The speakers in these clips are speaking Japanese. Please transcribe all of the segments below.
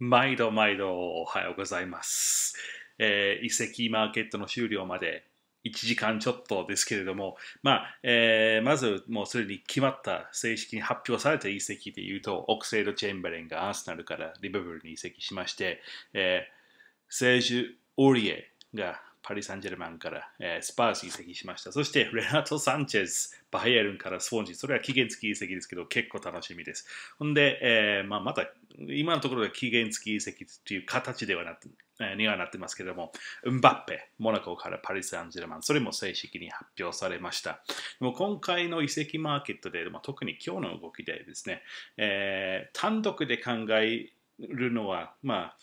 毎度毎度おはようございます。えー、遺跡マーケットの終了まで1時間ちょっとですけれども、まあえー、まずもうすでに決まった正式に発表された遺跡でいうとオクセイド・チェンバレンがアーセナルからリバブルに移籍しまして、えー、セージュ・オリエがパリ・サンジェルマンから、えー、スパース移籍しましたそしてレナト・サンチェズバイエルンからスポンジ、それは期限付き移籍ですけど、結構楽しみです。ほんで、えーまあ、また、今のところで期限付き移籍という形ではなって、にはなってますけども、ウンバッペ、モナコからパリ・サンジェルマン、それも正式に発表されました。でも今回の移籍マーケットで、まあ、特に今日の動きでですね、えー、単独で考えるのは、まあ、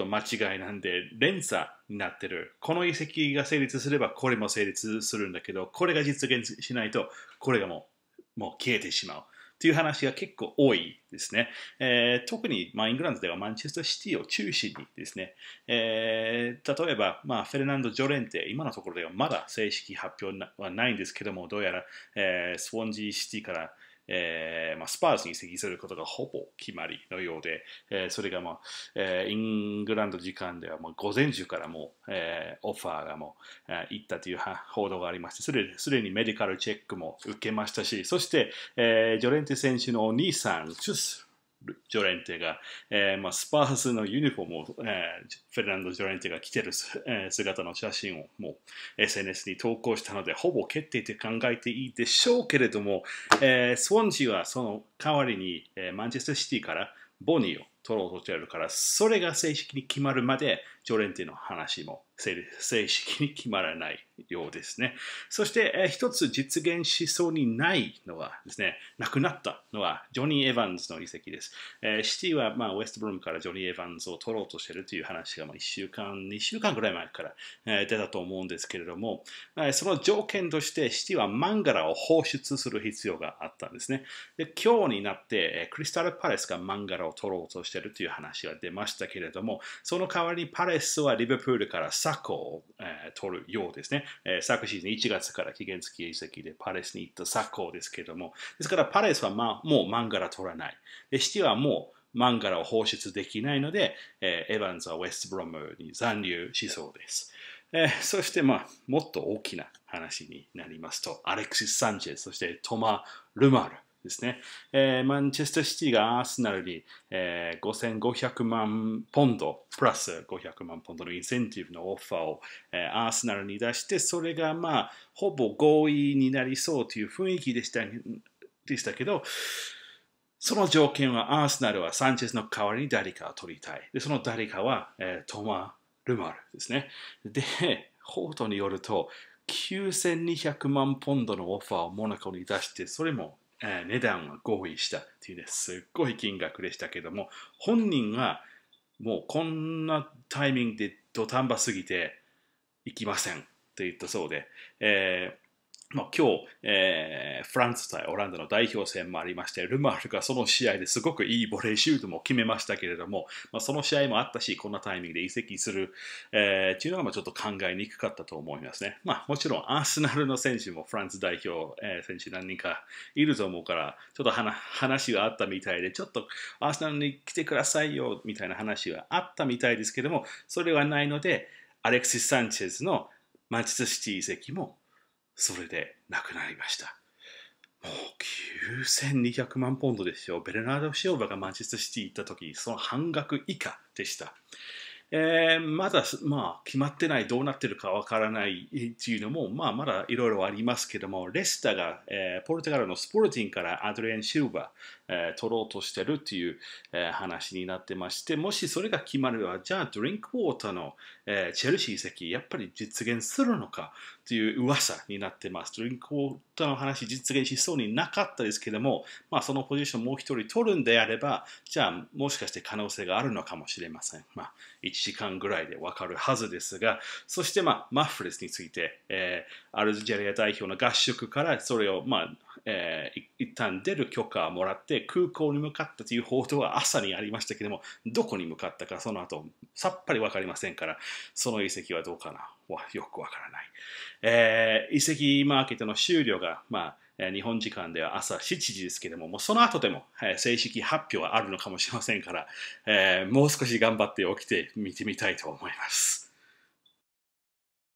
と間違いなんで、連鎖になってる。この遺跡が成立すれば、これも成立するんだけど、これが実現しないと、これがもう、もう消えてしまう。という話が結構多いですね。えー、特に、まあ、イングランドではマンチェスターシティを中心にですね、えー、例えば、まあ、フェルナンド・ジョレンテ、今のところではまだ正式発表はないんですけども、どうやら、えー、スポンジーシティから、えーまあ、スパーズに移籍することがほぼ決まりのようで、えー、それがまえー、イングランド時間ではもう午前中からもう、えー、オファーがもう、えー、行ったという報道がありまして、それすでにメディカルチェックも受けましたし、そして、えー、ジョレンテ選手のお兄さん、チュスジョレンテが、えーまあ、スパースのユニフォームを、えー、フェルナンド・ジョレンテが着てる、え姿の写真をもう SNS に投稿したので、ほぼ決定と考えていいでしょうけれども、えー、スワンジーはその代わりに、えー、マンチェスターシティからボニーをトロを取ってるから、それが正式に決まるまで、常連店の話も正式に決まらないようですね。そして、えー、一つ実現しそうにないのはですね、なくなったのは、ジョニー・エヴァンズの遺跡です。えー、シティは、まあ、ウェストブルームからジョニー・エヴァンズを取ろうとしているという話が、まあ、1週間、2週間ぐらい前から、えー、出たと思うんですけれども、えその条件として、シティはマンガラを放出する必要があったんですね。で今日になって、えクリスタル・パレスがマンガラを取ろうとして、してるという話が出ましたけれども、その代わりにパレスはリバプールからサコを、えー、取るようですね、えー、昨シーズン1月から期限付き移籍でパレスに行ったサコですけれども、ですからパレスは、ま、もうマンガラ取らない。で、シティはもうマンガラを放出できないので、えー、エヴァンズはウェストブロムに残留しそうです。えー、そして、まあ、もっと大きな話になりますと、アレクシス・サンチェス、そしてトマ・ルマル。ですね、えー、マンチェスターシティがアーセナルに、えー、5500万ポンドプラス500万ポンドのインセンティブのオファーを、えー、アーセナルに出してそれがまあほぼ合意になりそうという雰囲気でしたでしたけどその条件はアーセナルはサンチェスの代わりに誰かを取りたいでその誰かは、えー、トマ・ルマルですねで報道によると9200万ポンドのオファーをモナコに出してそれもえー、値段は合意したっていうね、すっごい金額でしたけども、本人がもうこんなタイミングで土壇場すぎて行きませんと言ったそうで、えーまあ、今日、えー、フランス対オランダの代表戦もありまして、ルマールがその試合ですごくいいボレーシュートも決めましたけれども、まあ、その試合もあったし、こんなタイミングで移籍する、えー、ていうのがまあちょっと考えにくかったと思いますね。まあ、もちろんアーセナルの選手もフランス代表、えー、選手何人かいると思うから、ちょっと話があったみたいで、ちょっとアーセナルに来てくださいよみたいな話はあったみたいですけども、それはないので、アレクシス・サンチェスのマチスシティ移籍もそれで亡くなりました。もう9200万ポンドですよ。ベルナード・シオバがマンチェスターシティ行った時、その半額以下でした。えー、まだ、まあ、決まってない、どうなってるかわからないっていうのも、まあ、まだいろいろありますけども、レスタが、えー、ポルトガルのスポルティンからアドレン・シルバー、えー、取ろうとしてるっていう、えー、話になってまして、もしそれが決まれば、じゃあ、ドリンクウォーターの、えー、チェルシー席、やっぱり実現するのか、っていう噂になってます。ドリンクウォーターの話実現しそうになかったですけども、まあ、そのポジションもう一人取るんであれば、じゃあもしかして可能性があるのかもしれません。まあ、1時間ぐらいでわかるはずですが、そして、まあ、マフレスについて、えー、アルジェリア代表の合宿からそれを、まあえー、一旦出る許可をもらって空港に向かったという報道は朝にありましたけども、どこに向かったかその後さっぱりわかりませんから、その遺跡はどうかなはよくわからない。えー、遺跡マーケットの終了が、まあ、日本時間では朝7時ですけれども、もうその後でも、えー、正式発表はあるのかもしれませんから、えー、もう少し頑張って起きて見てみたいと思います。